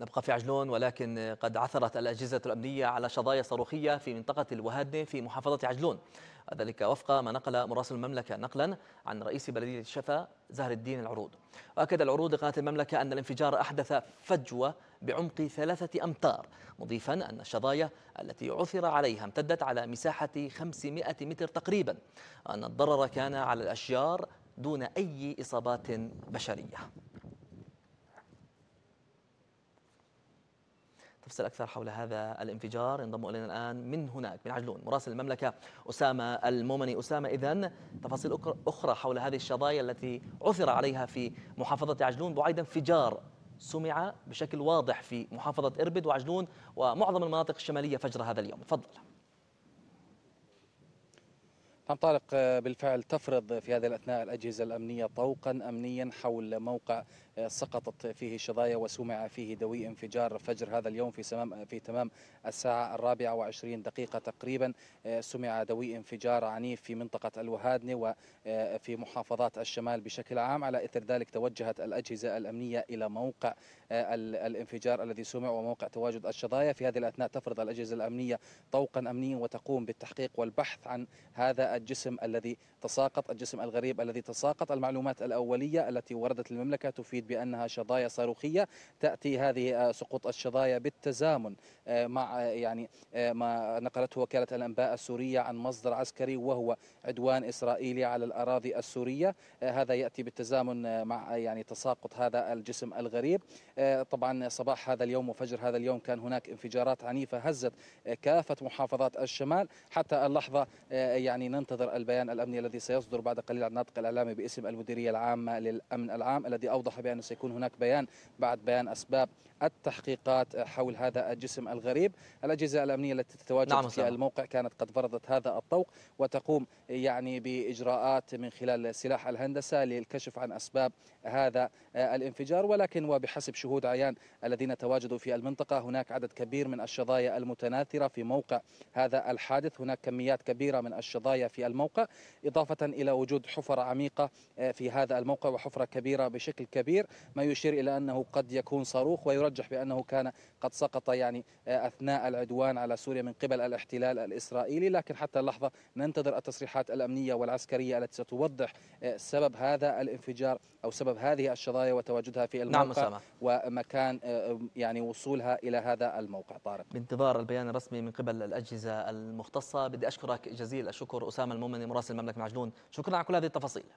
نبقى في عجلون ولكن قد عثرت الأجهزة الأمنية على شظايا صاروخية في منطقة الوهادنة في محافظة عجلون ذلك وفق ما نقل مراسل المملكة نقلا عن رئيس بلدية الشفا زهر الدين العروض وأكد العروض لقناة المملكة أن الانفجار أحدث فجوة بعمق ثلاثة أمتار مضيفا أن الشظايا التي عثر عليها امتدت على مساحة 500 متر تقريبا وأن الضرر كان على الأشجار دون أي إصابات بشرية تفصل أكثر حول هذا الانفجار ينضم إلينا الآن من هناك من عجلون مراسل المملكة أسامة المومني أسامة إذا تفاصيل أخرى حول هذه الشظايا التي عثر عليها في محافظة عجلون بعيد انفجار سمع بشكل واضح في محافظة إربد وعجلون ومعظم المناطق الشمالية فجر هذا اليوم تفضل نعم، طارق آه، بالفعل تفرض في هذه الأثناء الأجهزة الأمنية طوقا أمنيا حول موقع آه، سقطت فيه شظايا وسمع فيه دوي انفجار فجر هذا اليوم في تمام في تمام الساعة الرابعة وعشرين دقيقة تقريبا آه، سمع دوي انفجار عنيف في منطقة الوهادنة وفي محافظات الشمال بشكل عام على إثر ذلك توجهت الأجهزة الأمنية إلى موقع الانفجار الذي سمع وموقع تواجد الشظايا في هذه الأثناء تفرض الأجهزة الأمنية طوقا أمنيا وتقوم بالتحقيق والبحث عن هذا الجسم الذي تساقط الجسم الغريب الذي تساقط المعلومات الأولية التي وردت للمملكة تفيد بأنها شظايا صاروخية تأتي هذه آه، سقوط الشظايا بالتزامن آه، مع آه، يعني ما نقلته وكالة الأنباء السورية عن مصدر عسكري وهو عدوان إسرائيلي على الأراضي السورية هذا يأتي بالتزامن مع يعني تساقط هذا الجسم الغريب طبعا صباح هذا اليوم وفجر هذا اليوم كان هناك انفجارات عنيفة هزت كافة محافظات الشمال حتى اللحظة يعني ننتظر البيان الأمني الذي سيصدر بعد قليل عن الناطق الإعلامي باسم المديرية العامة للأمن العام الذي أوضح بأنه سيكون هناك بيان بعد بيان أسباب التحقيقات حول هذا الجسم الغريب الأجهزة الأمنية التي تتواجد نعم في الموقع كانت قد فرضت هذا الطوق وتقوم يعني بإجراءات من خلال سلاح الهندسة للكشف عن أسباب هذا الانفجار ولكن وبحسب شهود عيان الذين تواجدوا في المنطقة هناك عدد كبير من الشظايا المتناثرة في موقع هذا الحادث هناك كميات كبيرة من الشظايا في في الموقع إضافة إلى وجود حفر عميقة آه، في هذا الموقع وحفرة كبيرة بشكل كبير ما يشير إلى أنه قد يكون صاروخ ويرجح بأنه كان قد سقط يعني آه، أثناء العدوان على سوريا من قبل الاحتلال الإسرائيلي لكن حتى اللحظة ننتظر التصريحات الأمنية والعسكرية التي ستوضح آه، سبب هذا الانفجار أو سبب هذه الشظايا وتواجدها في نعم، الموقع نعم ومكان يعني وصولها إلى هذا الموقع طارق بانتظار البيان الرسمي من قبل الأجهزة المختصة بدي أشكرك جزيل الشكر أسامة اسامه المؤمن مراسل المملكه معجنون شكرا على كل هذه التفاصيل